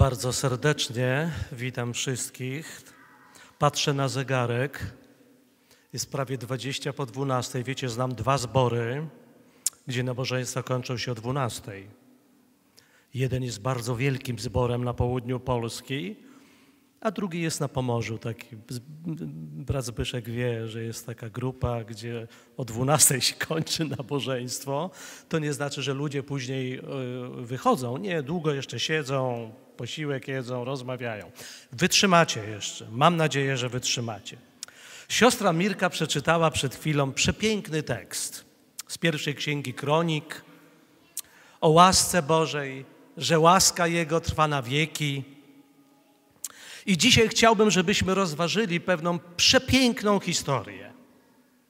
Bardzo serdecznie witam wszystkich. Patrzę na zegarek. Jest prawie 20 po 12. Wiecie, znam dwa zbory, gdzie nabożeństwa kończą się o 12. Jeden jest bardzo wielkim zborem na południu Polski, a drugi jest na Pomorzu. Taki brat Zbyszek wie, że jest taka grupa, gdzie o 12 się kończy nabożeństwo. To nie znaczy, że ludzie później e, wychodzą. Nie, długo jeszcze siedzą, posiłek jedzą, rozmawiają. Wytrzymacie jeszcze. Mam nadzieję, że wytrzymacie. Siostra Mirka przeczytała przed chwilą przepiękny tekst z pierwszej księgi Kronik o łasce Bożej, że łaska Jego trwa na wieki i dzisiaj chciałbym, żebyśmy rozważyli pewną przepiękną historię.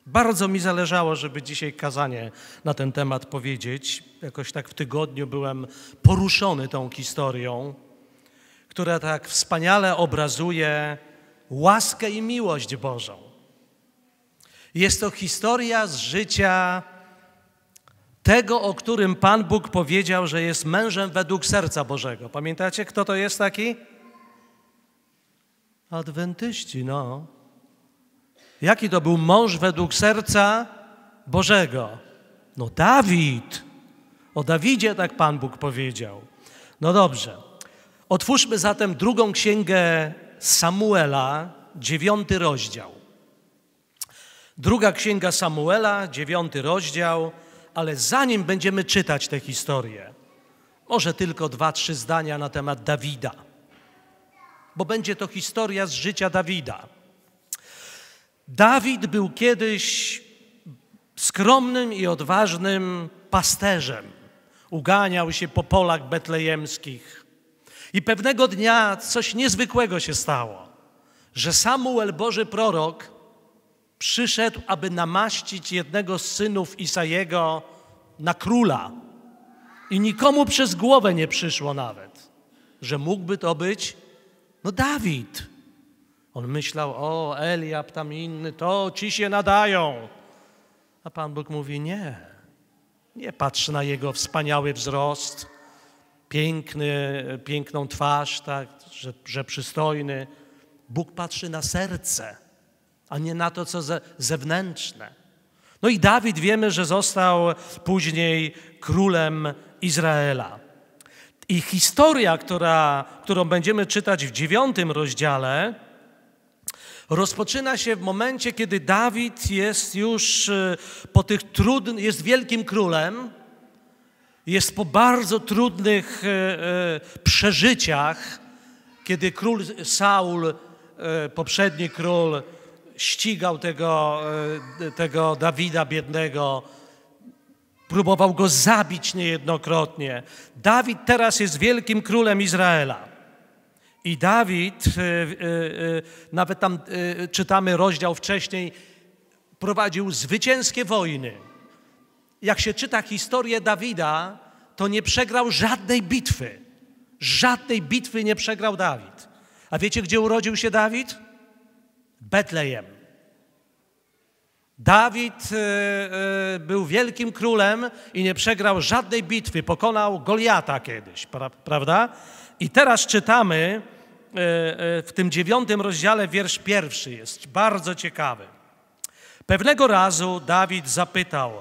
Bardzo mi zależało, żeby dzisiaj kazanie na ten temat powiedzieć. Jakoś tak w tygodniu byłem poruszony tą historią, która tak wspaniale obrazuje łaskę i miłość Bożą. Jest to historia z życia tego, o którym Pan Bóg powiedział, że jest mężem według serca Bożego. Pamiętacie, kto to jest taki? Adwentyści, no. Jaki to był mąż według serca Bożego? No Dawid. O Dawidzie tak Pan Bóg powiedział. No dobrze. Otwórzmy zatem drugą księgę Samuela, dziewiąty rozdział. Druga księga Samuela, dziewiąty rozdział, ale zanim będziemy czytać tę historię, może tylko dwa, trzy zdania na temat Dawida bo będzie to historia z życia Dawida. Dawid był kiedyś skromnym i odważnym pasterzem. Uganiał się po polach betlejemskich. I pewnego dnia coś niezwykłego się stało, że Samuel, Boży prorok, przyszedł, aby namaścić jednego z synów Isajego na króla. I nikomu przez głowę nie przyszło nawet, że mógłby to być no Dawid. On myślał, o Eliab tam inny, to ci się nadają. A Pan Bóg mówi, nie. Nie patrz na jego wspaniały wzrost, piękny, piękną twarz, tak, że, że przystojny. Bóg patrzy na serce, a nie na to, co ze, zewnętrzne. No i Dawid wiemy, że został później królem Izraela. I historia, która, którą będziemy czytać w dziewiątym rozdziale, rozpoczyna się w momencie, kiedy Dawid jest już y, po tych trudnych, jest wielkim królem, jest po bardzo trudnych y, y, przeżyciach, kiedy król Saul, poprzedni król, ścigał tego, tego Dawida biednego, Próbował go zabić niejednokrotnie. Dawid teraz jest wielkim królem Izraela. I Dawid, e, e, e, nawet tam czytamy rozdział wcześniej, prowadził zwycięskie wojny. Jak się czyta historię Dawida, to nie przegrał żadnej bitwy. Żadnej bitwy nie przegrał Dawid. A wiecie, gdzie urodził się Dawid? Betlejem. Dawid e, e, był wielkim królem i nie przegrał żadnej bitwy. Pokonał Goliata kiedyś, prawda? I teraz czytamy e, w tym dziewiątym rozdziale, wiersz pierwszy jest bardzo ciekawy. Pewnego razu Dawid zapytał,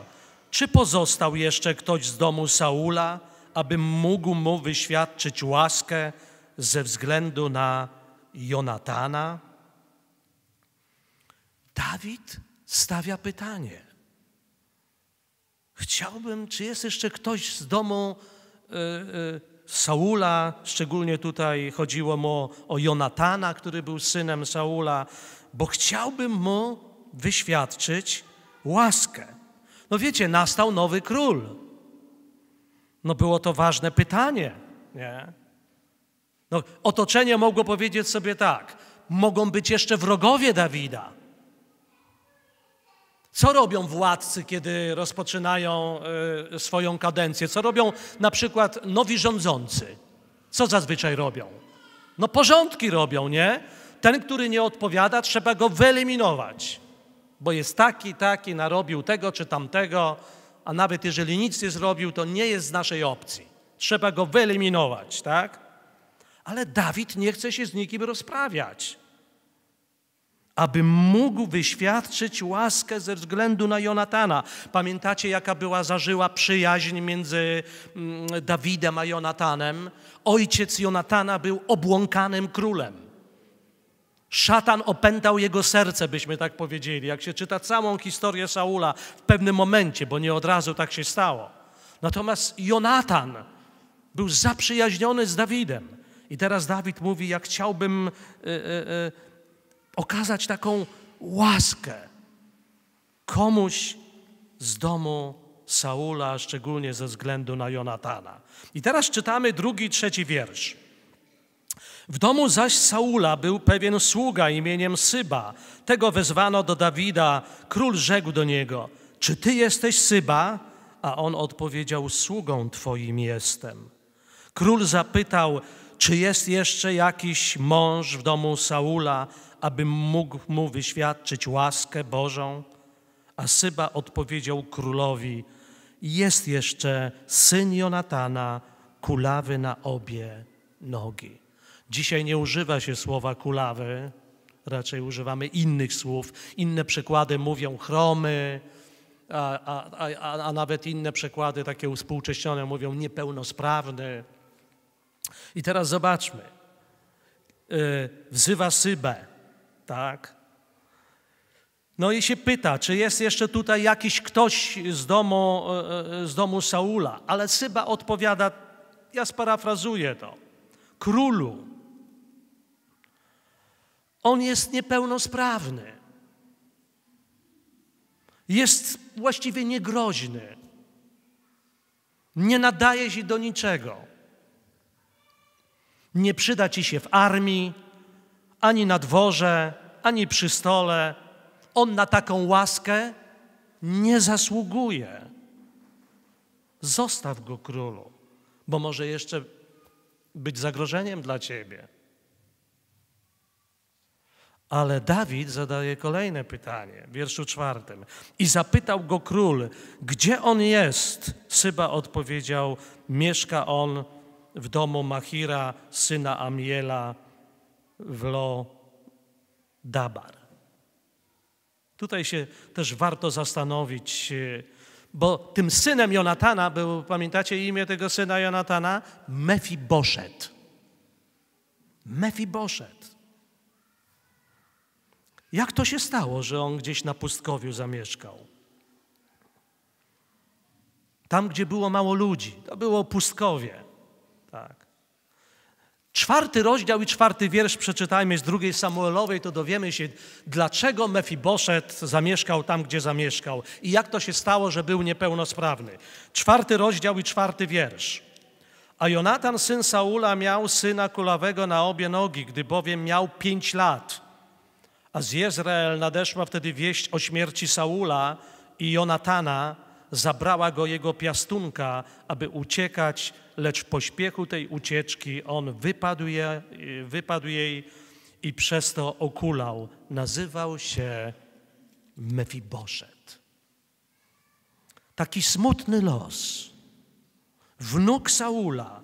czy pozostał jeszcze ktoś z domu Saula, aby mógł mu wyświadczyć łaskę ze względu na Jonatana? Dawid? stawia pytanie. Chciałbym, czy jest jeszcze ktoś z domu y, y, Saula, szczególnie tutaj chodziło mu o, o Jonatana, który był synem Saula, bo chciałbym mu wyświadczyć łaskę. No wiecie, nastał nowy król. No było to ważne pytanie, nie? No, otoczenie mogło powiedzieć sobie tak, mogą być jeszcze wrogowie Dawida, co robią władcy, kiedy rozpoczynają e, swoją kadencję? Co robią na przykład nowi rządzący? Co zazwyczaj robią? No porządki robią, nie? Ten, który nie odpowiada, trzeba go wyeliminować, bo jest taki, taki, narobił tego czy tamtego, a nawet jeżeli nic nie zrobił, to nie jest z naszej opcji. Trzeba go wyeliminować, tak? Ale Dawid nie chce się z nikim rozprawiać aby mógł wyświadczyć łaskę ze względu na Jonatana. Pamiętacie, jaka była zażyła przyjaźń między mm, Dawidem a Jonatanem? Ojciec Jonatana był obłąkanym królem. Szatan opętał jego serce, byśmy tak powiedzieli. Jak się czyta całą historię Saula w pewnym momencie, bo nie od razu tak się stało. Natomiast Jonatan był zaprzyjaźniony z Dawidem. I teraz Dawid mówi: Ja chciałbym y, y, y, okazać taką łaskę komuś z domu Saula, szczególnie ze względu na Jonatana. I teraz czytamy drugi, trzeci wiersz. W domu zaś Saula był pewien sługa imieniem Syba. Tego wezwano do Dawida. Król rzekł do niego: Czy ty jesteś Syba? A on odpowiedział: Sługą twoim jestem. Król zapytał: Czy jest jeszcze jakiś mąż w domu Saula? aby mógł mu wyświadczyć łaskę Bożą? A Syba odpowiedział królowi, jest jeszcze syn Jonatana, kulawy na obie nogi. Dzisiaj nie używa się słowa kulawy, raczej używamy innych słów. Inne przykłady mówią chromy, a, a, a, a, nawet inne przykłady takie uspółcześnione mówią niepełnosprawny. I teraz zobaczmy. Y, wzywa Sybę. Tak. No i się pyta, czy jest jeszcze tutaj jakiś ktoś z domu, e, e, z domu Saula. Ale Syba odpowiada, ja sparafrazuję to, królu, on jest niepełnosprawny. Jest właściwie niegroźny. Nie nadaje się do niczego. Nie przyda ci się w armii, ani na dworze, ani przy stole. On na taką łaskę nie zasługuje. Zostaw go królu, bo może jeszcze być zagrożeniem dla ciebie. Ale Dawid zadaje kolejne pytanie w wierszu czwartym. I zapytał go król, gdzie on jest? Syba odpowiedział, mieszka on w domu Machira, syna Amiela, wlo dabar. Tutaj się też warto zastanowić, e, bo tym synem Jonatana był, pamiętacie imię tego syna Jonatana? Mefiboszet. Mefiboszet. Jak to się stało, że on gdzieś na pustkowiu zamieszkał? Tam, gdzie było mało ludzi, to było pustkowie. Tak. Czwarty rozdział i czwarty wiersz przeczytajmy z drugiej Samuelowej, to dowiemy się, dlaczego Mefiboszet zamieszkał tam, gdzie zamieszkał i jak to się stało, że był niepełnosprawny. Czwarty rozdział i czwarty wiersz. A Jonatan, syn Saula, miał syna kulawego na obie nogi, gdy bowiem miał pięć lat. A z Jezreel nadeszła wtedy wieść o śmierci Saula i Jonatana, zabrała go jego piastunka, aby uciekać, lecz w pośpiechu tej ucieczki on wypadł, je, wypadł jej i przez to okulał. Nazywał się Mefiboszet. Taki smutny los. Wnuk Saula,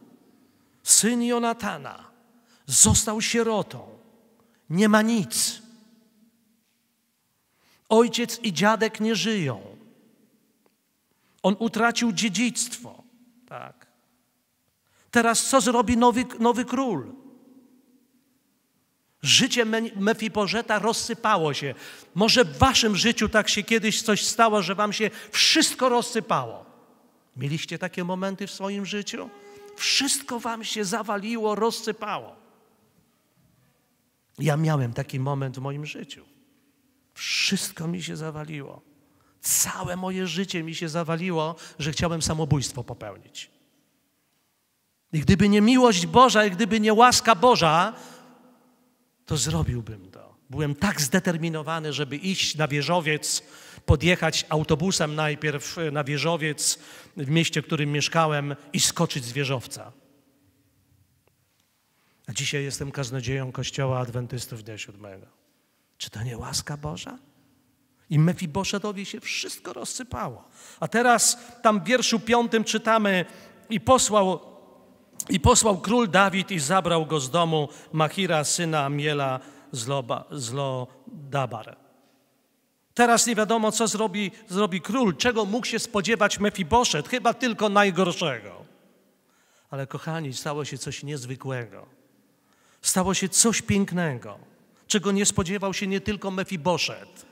syn Jonatana, został sierotą. Nie ma nic. Ojciec i dziadek nie żyją. On utracił dziedzictwo. Tak. Teraz co zrobi nowy, nowy król? Życie Mefipożeta rozsypało się. Może w waszym życiu tak się kiedyś coś stało, że wam się wszystko rozsypało. Mieliście takie momenty w swoim życiu? Wszystko wam się zawaliło, rozsypało. Ja miałem taki moment w moim życiu. Wszystko mi się zawaliło. Całe moje życie mi się zawaliło, że chciałem samobójstwo popełnić. I gdyby nie miłość Boża, i gdyby nie łaska Boża, to zrobiłbym to. Byłem tak zdeterminowany, żeby iść na wieżowiec, podjechać autobusem najpierw na wieżowiec w mieście, w którym mieszkałem i skoczyć z wieżowca. A dzisiaj jestem kaznodzieją Kościoła Adwentystów Dnia Siódmego. Czy to nie łaska Boża? I Mefiboszetowi się wszystko rozsypało. A teraz tam w wierszu piątym czytamy i posłał, i posłał król Dawid i zabrał go z domu Machira, syna Miela z Lodabar. Teraz nie wiadomo, co zrobi, zrobi król, czego mógł się spodziewać Mefiboszet, chyba tylko najgorszego. Ale kochani, stało się coś niezwykłego. Stało się coś pięknego, czego nie spodziewał się nie tylko Mefiboszet,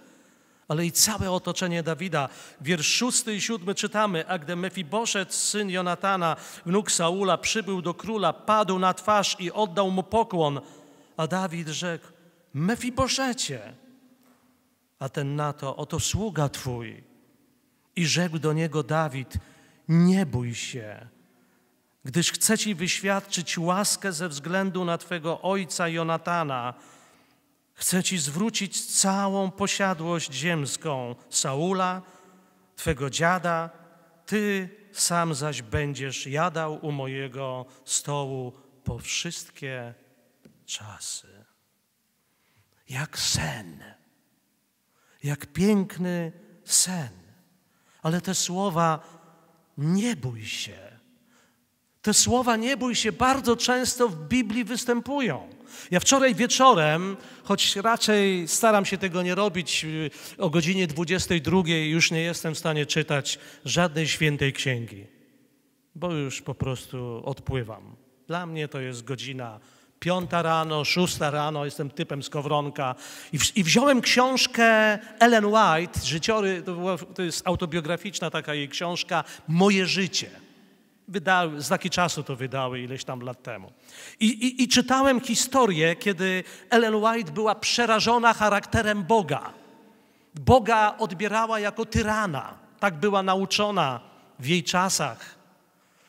ale i całe otoczenie Dawida. Wiersz 6 i 7 czytamy, a gdy Mefiboszet, syn Jonatana, wnuk Saula, przybył do króla, padł na twarz i oddał mu pokłon, a Dawid rzekł, Mefiboszecie, a ten na to, oto sługa Twój. I rzekł do niego Dawid, nie bój się, gdyż chcę Ci wyświadczyć łaskę ze względu na Twego ojca Jonatana, Chcę Ci zwrócić całą posiadłość ziemską Saula, Twego dziada, Ty sam zaś będziesz jadał u mojego stołu po wszystkie czasy. Jak sen, jak piękny sen. Ale te słowa, nie bój się te słowa nie bój się bardzo często w Biblii występują. Ja wczoraj wieczorem, choć raczej staram się tego nie robić, y, o godzinie 22 już nie jestem w stanie czytać żadnej świętej księgi, bo już po prostu odpływam. Dla mnie to jest godzina piąta rano, szósta rano, jestem typem skowronka. I, w, i wziąłem książkę Ellen White, życiory, to, była, to jest autobiograficzna taka jej książka, Moje życie wydały, znaki czasu to wydały ileś tam lat temu. I, i, I, czytałem historię, kiedy Ellen White była przerażona charakterem Boga. Boga odbierała jako tyrana. Tak była nauczona w jej czasach.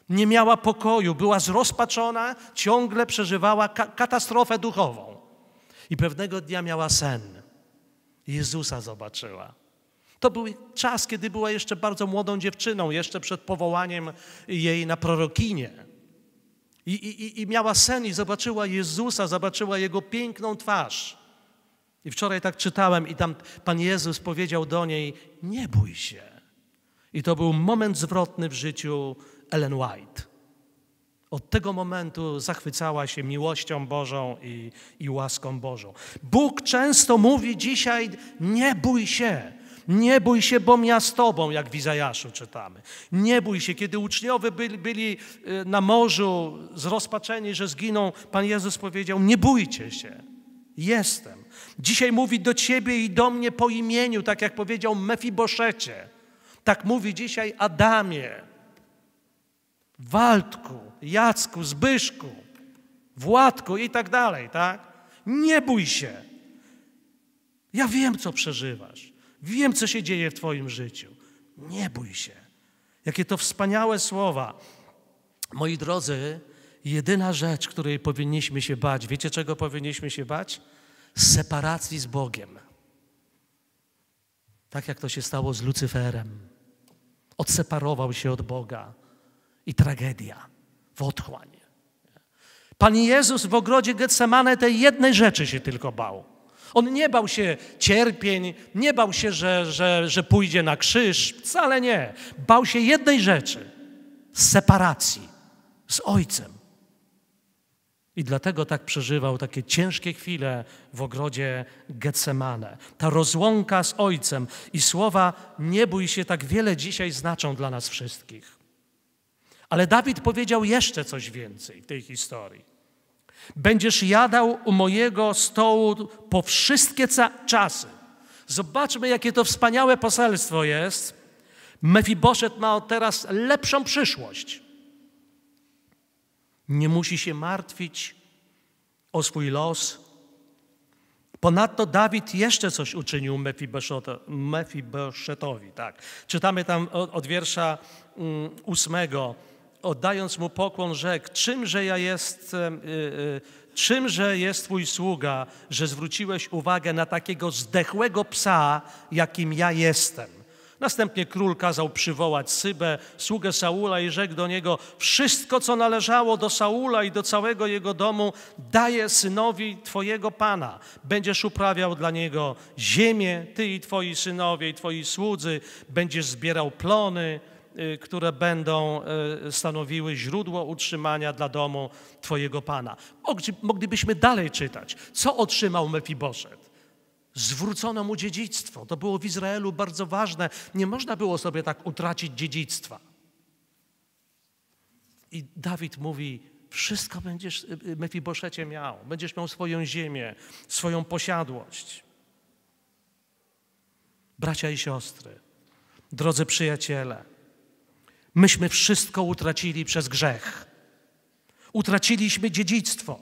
Nie miała pokoju, była zrozpaczona, ciągle przeżywała ka katastrofę duchową. I pewnego dnia miała sen. Jezusa zobaczyła. To był czas, kiedy była jeszcze bardzo młodą dziewczyną, jeszcze przed powołaniem jej na prorokinie, I, i, I miała sen i zobaczyła Jezusa, zobaczyła Jego piękną twarz. I wczoraj tak czytałem i tam Pan Jezus powiedział do niej, nie bój się. I to był moment zwrotny w życiu Ellen White. Od tego momentu zachwycała się miłością Bożą i, i łaską Bożą. Bóg często mówi dzisiaj: Nie bój się. Nie bój się, bo ja z tobą, jak w Izajaszu czytamy. Nie bój się, kiedy uczniowie byli, byli e, na morzu zrozpaczeni, że zginą, Pan Jezus powiedział, nie bójcie się, jestem. Dzisiaj mówi do ciebie i do mnie po imieniu, tak jak powiedział Mefiboszecie. Tak mówi dzisiaj Adamie, Waltku, Jacku, Zbyszku, Władku i tak dalej, tak? Nie bój się. Ja wiem, co przeżywasz. Wiem, co się dzieje w Twoim życiu. Nie bój się. Jakie to wspaniałe słowa. Moi drodzy, jedyna rzecz, której powinniśmy się bać, wiecie czego powinniśmy się bać? Separacji z Bogiem. Tak jak to się stało z Lucyferem. Odseparował się od Boga i tragedia w otchłań. Pan Jezus w ogrodzie Getsemane tej jednej rzeczy się tylko bał. On nie bał się cierpień, nie bał się, że, że, że pójdzie na krzyż, wcale nie. Bał się jednej rzeczy separacji z Ojcem. I dlatego tak przeżywał takie ciężkie chwile w ogrodzie Getsemane. Ta rozłąka z Ojcem i słowa nie bój się tak wiele dzisiaj znaczą dla nas wszystkich. Ale Dawid powiedział jeszcze coś więcej w tej historii. Będziesz jadał u mojego stołu po wszystkie czasy. Zobaczmy, jakie to wspaniałe poselstwo jest. Mefiboszet ma teraz lepszą przyszłość. Nie musi się martwić o swój los. Ponadto Dawid jeszcze coś uczynił Mefiboszetowi. Tak. Czytamy tam od wiersza mm, ósmego oddając mu pokłon, rzekł: Czymże ja jestem, y, y, czymże jest Twój sługa, że zwróciłeś uwagę na takiego zdechłego psa, jakim ja jestem? Następnie król kazał przywołać Sybę, sługę Saula, i rzekł do niego: Wszystko, co należało do Saula i do całego jego domu, daję synowi Twojego pana. Będziesz uprawiał dla niego ziemię, ty i Twoi synowie, i Twoi słudzy, będziesz zbierał plony Y, które będą y, stanowiły źródło utrzymania dla domu Twojego Pana. Moglibyśmy dalej czytać, co otrzymał Mefiboszet. Zwrócono mu dziedzictwo. To było w Izraelu bardzo ważne. Nie można było sobie tak utracić dziedzictwa. I Dawid mówi, wszystko będziesz y, Mefiboszecie miał. Będziesz miał swoją ziemię, swoją posiadłość. Bracia i siostry, drodzy przyjaciele, Myśmy wszystko utracili przez grzech. Utraciliśmy dziedzictwo.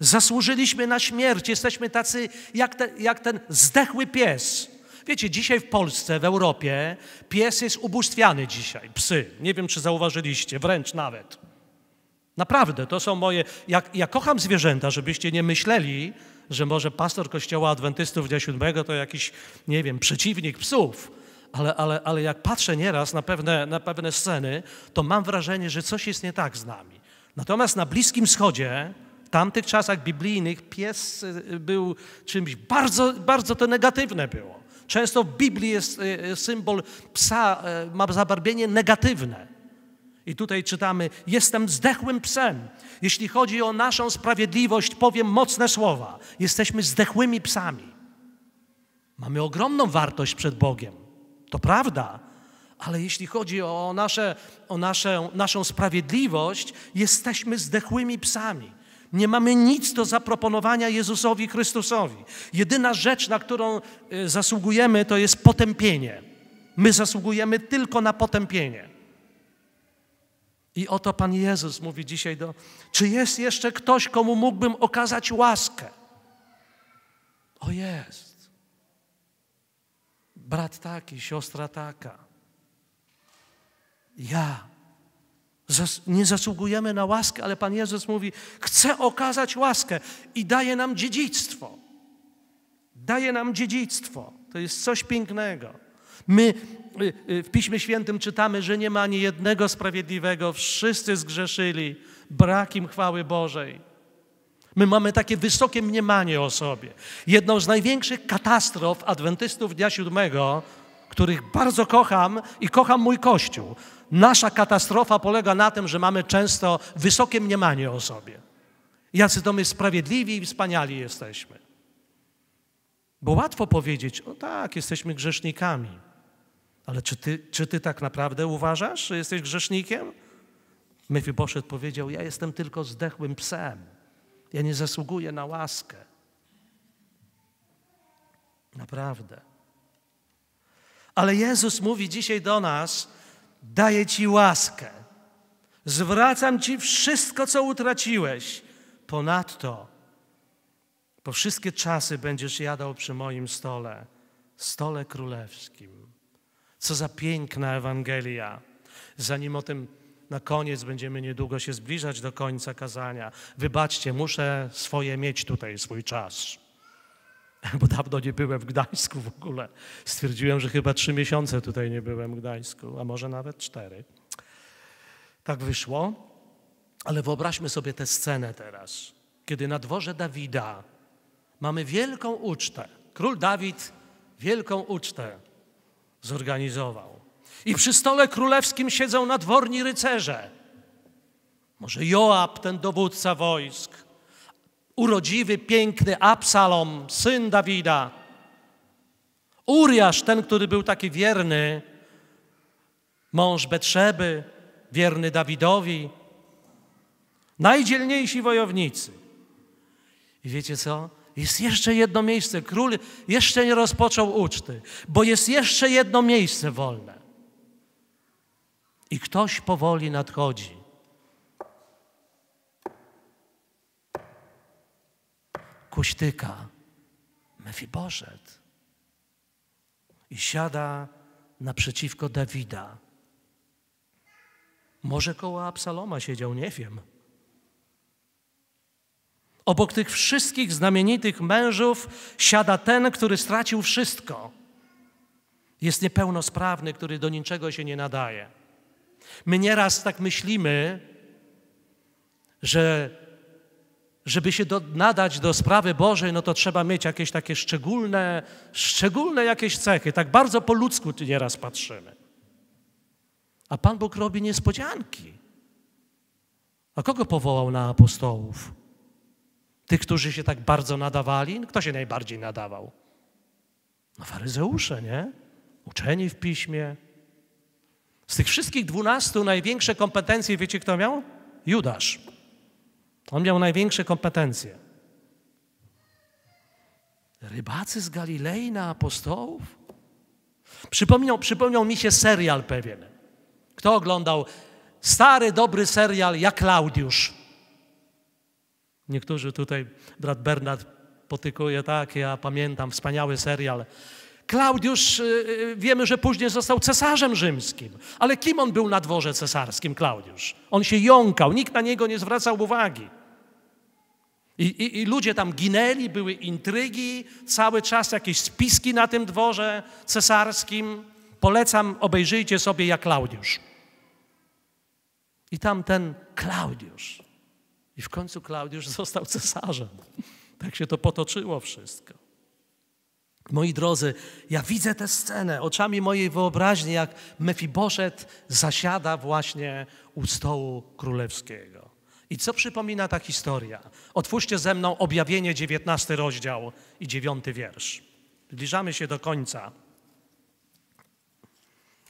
Zasłużyliśmy na śmierć. Jesteśmy tacy jak, te, jak ten zdechły pies. Wiecie, dzisiaj w Polsce, w Europie, pies jest ubóstwiany dzisiaj. Psy. Nie wiem, czy zauważyliście, wręcz nawet. Naprawdę, to są moje. Jak, ja kocham zwierzęta, żebyście nie myśleli, że może pastor Kościoła Adwentystów Dnia Siódmego to jakiś, nie wiem, przeciwnik psów ale, ale, ale jak patrzę nieraz na pewne, na pewne sceny, to mam wrażenie, że coś jest nie tak z nami. Natomiast na Bliskim Wschodzie, w tamtych czasach biblijnych, pies y, y, był czymś bardzo, bardzo to negatywne było. Często w Biblii jest y, symbol psa, ma zabarwienie negatywne. I tutaj czytamy: Jestem zdechłym psem. Jeśli chodzi o naszą sprawiedliwość, powiem mocne słowa. Jesteśmy zdechłymi psami. Mamy ogromną wartość przed Bogiem. To prawda, ale jeśli chodzi o, nasze, o nasze, naszą sprawiedliwość, jesteśmy zdechłymi psami. Nie mamy nic do zaproponowania Jezusowi Chrystusowi. Jedyna rzecz, na którą y, zasługujemy, to jest potępienie. My zasługujemy tylko na potępienie. I oto Pan Jezus mówi dzisiaj do. Czy jest jeszcze ktoś, komu mógłbym okazać łaskę? O jest brat taki, siostra taka. Ja. Nie zasługujemy na łaskę, ale Pan Jezus mówi: Chcę okazać łaskę i daje nam dziedzictwo. Daje nam dziedzictwo. To jest coś pięknego. My y, y, w Piśmie Świętym czytamy, że nie ma ani jednego sprawiedliwego. Wszyscy zgrzeszyli brakiem chwały Bożej. My mamy takie wysokie mniemanie o sobie. Jedną z największych katastrof adwentystów dnia siódmego, których bardzo kocham i kocham mój Kościół. Nasza katastrofa polega na tym, że mamy często wysokie mniemanie o sobie. Jacy to my sprawiedliwi i wspaniali jesteśmy. Bo łatwo powiedzieć, o tak, jesteśmy grzesznikami. Ale czy ty, czy ty tak naprawdę uważasz, że jesteś grzesznikiem? Mefiboszet powiedział, ja jestem tylko zdechłym psem. Ja nie zasługuję na łaskę. Naprawdę. Ale Jezus mówi dzisiaj do nas: Daję Ci łaskę. Zwracam Ci wszystko, co utraciłeś. Ponadto, po wszystkie czasy będziesz jadał przy moim stole, stole królewskim. Co za piękna Ewangelia. Zanim o tym na koniec będziemy niedługo się zbliżać do końca kazania. Wybaczcie, muszę swoje mieć tutaj, swój czas. Bo dawno nie byłem w Gdańsku w ogóle. Stwierdziłem, że chyba trzy miesiące tutaj nie byłem w Gdańsku, a może nawet cztery. Tak wyszło. Ale wyobraźmy sobie tę scenę teraz, kiedy na dworze Dawida mamy wielką ucztę. Król Dawid wielką ucztę zorganizował. I przy stole królewskim siedzą nadworni rycerze. Może Joab, ten dowódca wojsk, urodziwy, piękny Absalom, syn Dawida, Uriasz, ten, który był taki wierny, mąż Betrzeby, wierny Dawidowi, najdzielniejsi wojownicy. I wiecie co? Jest jeszcze jedno miejsce. Król jeszcze nie rozpoczął uczty, bo jest jeszcze jedno miejsce wolne i ktoś powoli nadchodzi. Kuśtyka, Mefiboszet. I siada naprzeciwko Dawida. Może koło Absaloma siedział, nie wiem. Obok tych wszystkich znamienitych mężów siada ten, który stracił wszystko. Jest niepełnosprawny, który do niczego się nie nadaje. My nieraz tak myślimy, że żeby się do, nadać do sprawy Bożej, no to trzeba mieć jakieś takie szczególne, szczególne jakieś cechy. Tak bardzo po ludzku nieraz patrzymy. A Pan Bóg robi niespodzianki. A kogo powołał na apostołów? Tych, którzy się tak bardzo nadawali? Kto się najbardziej nadawał? No faryzeusze, nie? Uczeni w piśmie, z tych wszystkich dwunastu największe kompetencje, wiecie kto miał? Judasz. On miał największe kompetencje. Rybacy z Galilei na apostołów? Przypomniał, przypomniał mi się serial pewien. Kto oglądał stary, dobry serial Jak Klaudiusz? Niektórzy tutaj, brat Bernard potykuje, tak, ja pamiętam, wspaniały serial. Klaudiusz, y, y, wiemy, że później został cesarzem rzymskim. Ale kim on był na dworze cesarskim, Klaudiusz? On się jąkał, nikt na niego nie zwracał uwagi. I, i, I, ludzie tam ginęli, były intrygi, cały czas jakieś spiski na tym dworze cesarskim. Polecam, obejrzyjcie sobie jak Klaudiusz. I tam ten Klaudiusz. I w końcu Klaudiusz został cesarzem. Tak się to potoczyło wszystko. Moi drodzy, ja widzę tę scenę oczami mojej wyobraźni, jak Mefiboszet zasiada właśnie u stołu królewskiego. I co przypomina ta historia? Otwórzcie ze mną objawienie 19 rozdział i 9 wiersz. Zbliżamy się do końca.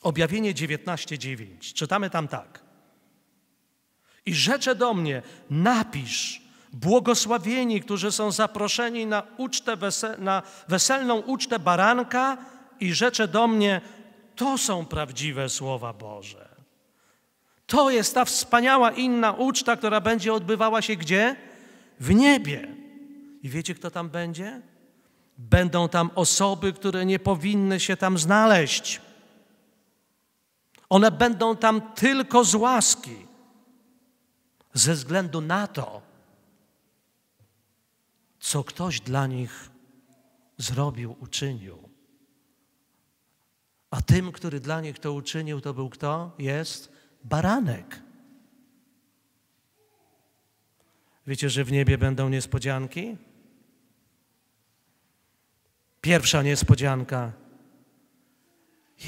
Objawienie 19:9. Czytamy tam tak. I rzecze do mnie: napisz Błogosławieni, którzy są zaproszeni na, ucztę wesel na weselną ucztę baranka i rzecze do mnie, to są prawdziwe słowa Boże. To jest ta wspaniała inna uczta, która będzie odbywała się gdzie? W niebie. I wiecie, kto tam będzie? Będą tam osoby, które nie powinny się tam znaleźć. One będą tam tylko z łaski, ze względu na to, co ktoś dla nich zrobił, uczynił. A tym, który dla nich to uczynił, to był kto? Jest baranek. Wiecie, że w niebie będą niespodzianki? Pierwsza niespodzianka.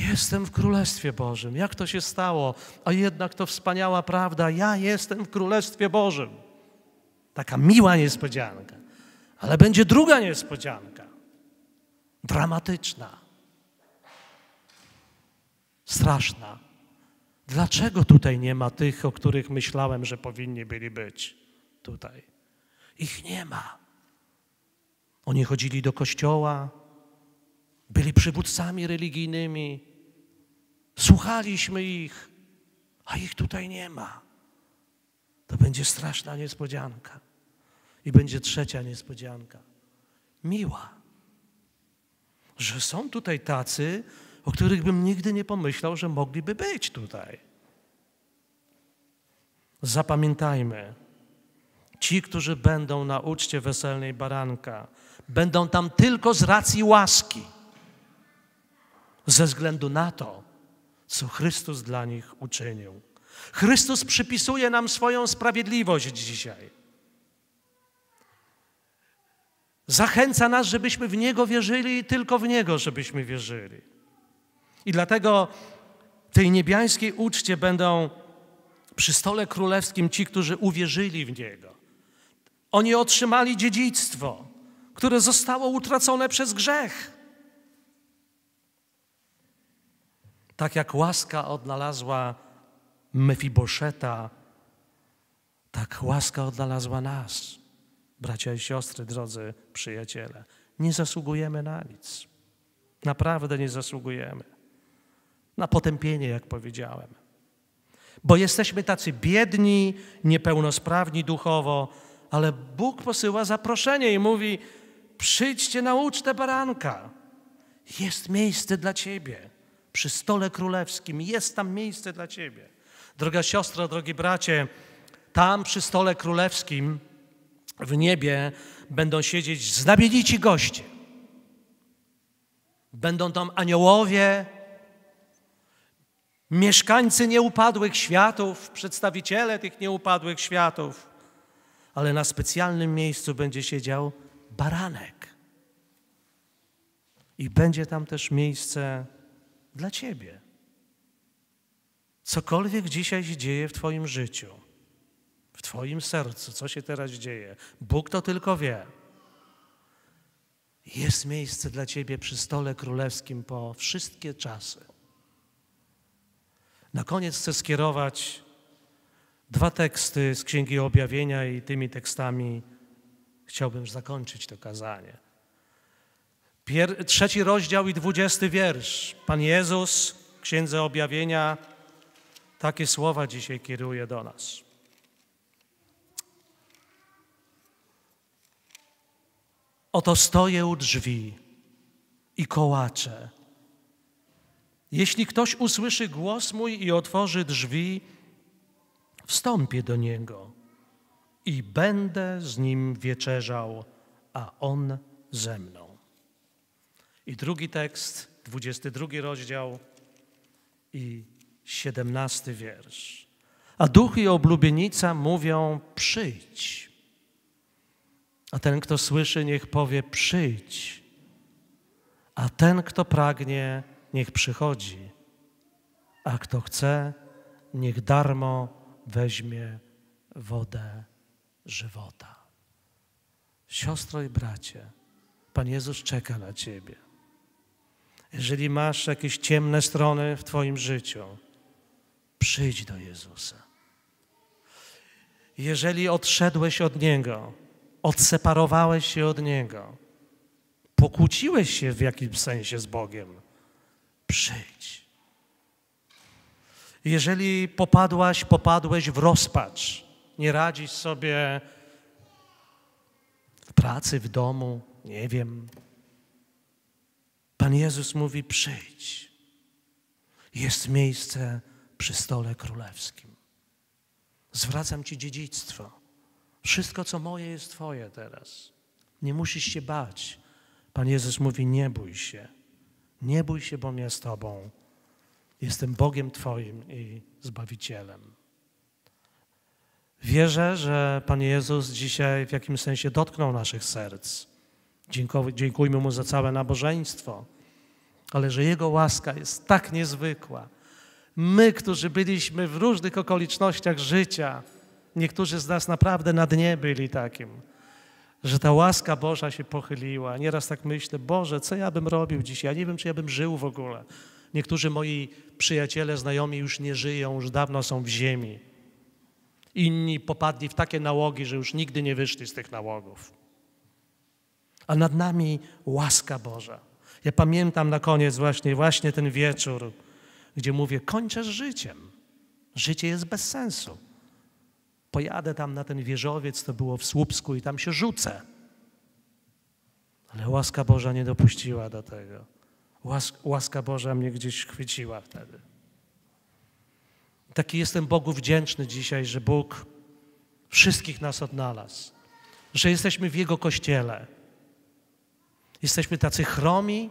Jestem w Królestwie Bożym. Jak to się stało? A jednak to wspaniała prawda. Ja jestem w Królestwie Bożym. Taka miła niespodzianka. Ale będzie druga niespodzianka. Dramatyczna. Straszna. Dlaczego tutaj nie ma tych, o których myślałem, że powinni byli być tutaj? Ich nie ma. Oni chodzili do kościoła, byli przywódcami religijnymi, słuchaliśmy ich, a ich tutaj nie ma. To będzie straszna niespodzianka. I będzie trzecia niespodzianka. Miła. Że są tutaj tacy, o których bym nigdy nie pomyślał, że mogliby być tutaj. Zapamiętajmy, ci, którzy będą na uczcie weselnej baranka, będą tam tylko z racji łaski, ze względu na to, co Chrystus dla nich uczynił. Chrystus przypisuje nam swoją sprawiedliwość dzisiaj. Zachęca nas, żebyśmy w Niego wierzyli i tylko w Niego, żebyśmy wierzyli. I dlatego tej niebiańskiej uczcie będą przy stole królewskim ci, którzy uwierzyli w Niego. Oni otrzymali dziedzictwo, które zostało utracone przez grzech. Tak jak łaska odnalazła Mefiboszeta, tak łaska odnalazła nas bracia i siostry, drodzy przyjaciele. Nie zasługujemy na nic. Naprawdę nie zasługujemy. Na potępienie, jak powiedziałem. Bo jesteśmy tacy biedni, niepełnosprawni duchowo, ale Bóg posyła zaproszenie i mówi: Przyjdźcie na ucztę baranka. Jest miejsce dla ciebie. Przy stole królewskim jest tam miejsce dla ciebie. Droga siostra drogi bracie, tam przy stole królewskim w niebie będą siedzieć znamienici goście. Będą tam aniołowie, mieszkańcy nieupadłych światów, przedstawiciele tych nieupadłych światów, ale na specjalnym miejscu będzie siedział baranek. I będzie tam też miejsce dla Ciebie. Cokolwiek dzisiaj się dzieje w Twoim życiu, Twoim sercu, co się teraz dzieje. Bóg to tylko wie. Jest miejsce dla Ciebie przy stole królewskim po wszystkie czasy. Na koniec chcę skierować dwa teksty z Księgi Objawienia i tymi tekstami chciałbym zakończyć to kazanie. Pier trzeci rozdział i dwudziesty wiersz. Pan Jezus, Księdze Objawienia, takie słowa dzisiaj kieruje do nas. Oto stoję u drzwi i kołaczę. Jeśli ktoś usłyszy głos mój i otworzy drzwi, wstąpię do niego i będę z nim wieczerzał, a on ze mną. I drugi tekst, 22 rozdział i 17 wiersz. A duchy i oblubienica mówią: Przyjdź. A ten, kto słyszy, niech powie: Przyjdź. A ten, kto pragnie, niech przychodzi. A kto chce, niech darmo weźmie wodę żywota. Siostro i bracie, Pan Jezus czeka na Ciebie. Jeżeli masz jakieś ciemne strony w Twoim życiu, przyjdź do Jezusa. Jeżeli odszedłeś od Niego, odseparowałeś się od Niego, pokłóciłeś się w jakimś sensie z Bogiem, przyjdź. Jeżeli popadłaś, popadłeś w rozpacz, nie radzisz sobie w pracy, w domu, nie wiem. Pan Jezus mówi: przyjdź. Jest miejsce przy stole królewskim. Zwracam ci dziedzictwo. Wszystko, co moje, jest Twoje teraz. Nie musisz się bać. Pan Jezus mówi: Nie bój się. Nie bój się, bo ja z Tobą. Jestem Bogiem Twoim i Zbawicielem. Wierzę, że Pan Jezus dzisiaj w jakimś sensie dotknął naszych serc. Dziękujmy Mu za całe nabożeństwo, ale że Jego łaska jest tak niezwykła. My, którzy byliśmy w różnych okolicznościach życia, niektórzy z nas naprawdę na dnie byli takim, że ta łaska Boża się pochyliła. Nieraz tak myślę, Boże, co ja bym robił dzisiaj? Ja nie wiem, czy ja bym żył w ogóle. Niektórzy moi przyjaciele, znajomi już nie żyją, już dawno są w ziemi. Inni popadli w takie nałogi, że już nigdy nie wyszli z tych nałogów. A nad nami łaska Boża. Ja pamiętam na koniec właśnie, właśnie ten wieczór, gdzie mówię, kończę z życiem. Życie jest bez sensu pojadę tam na ten wieżowiec, to było w Słupsku i tam się rzucę. Ale łaska Boża nie dopuściła do tego. Łaska, łaska Boża mnie gdzieś chwyciła wtedy. Taki jestem Bogu wdzięczny dzisiaj, że Bóg wszystkich nas odnalazł, że jesteśmy w Jego kościele. Jesteśmy tacy chromi,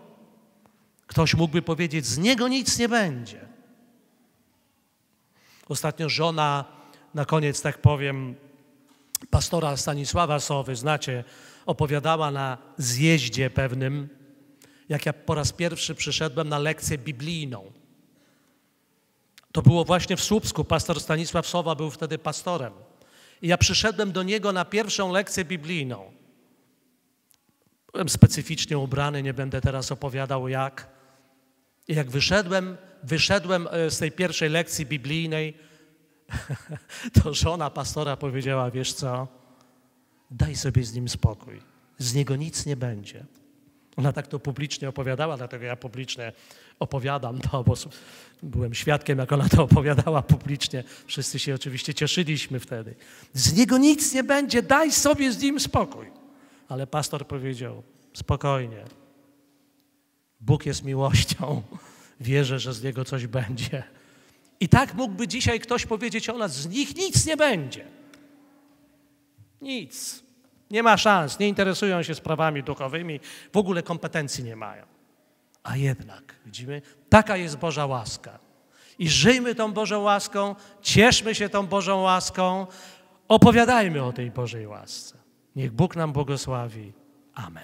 ktoś mógłby powiedzieć, z Niego nic nie będzie. Ostatnio żona na koniec tak powiem, pastora Stanisława Sowy, znacie, opowiadała na zjeździe pewnym, jak ja po raz pierwszy przyszedłem na lekcję biblijną. To było właśnie w Słupsku. Pastor Stanisław Sowa był wtedy pastorem. I ja przyszedłem do niego na pierwszą lekcję biblijną. Byłem specyficznie ubrany, nie będę teraz opowiadał jak. I jak wyszedłem, wyszedłem e, z tej pierwszej lekcji biblijnej, to żona pastora powiedziała, wiesz co, daj sobie z nim spokój, z niego nic nie będzie. Ona tak to publicznie opowiadała, dlatego ja publicznie opowiadam to, bo byłem świadkiem, jak ona to opowiadała publicznie. Wszyscy się oczywiście cieszyliśmy wtedy. Z niego nic nie będzie, daj sobie z nim spokój. Ale pastor powiedział, spokojnie, Bóg jest miłością, wierzę, że z niego coś będzie. I tak mógłby dzisiaj ktoś powiedzieć o nas, z nich nic nie będzie. Nic. Nie ma szans, nie interesują się sprawami duchowymi, w ogóle kompetencji nie mają. A jednak, widzimy, taka jest Boża łaska. I żyjmy tą Bożą łaską, cieszmy się tą Bożą łaską, opowiadajmy o tej Bożej łasce. Niech Bóg nam błogosławi. Amen.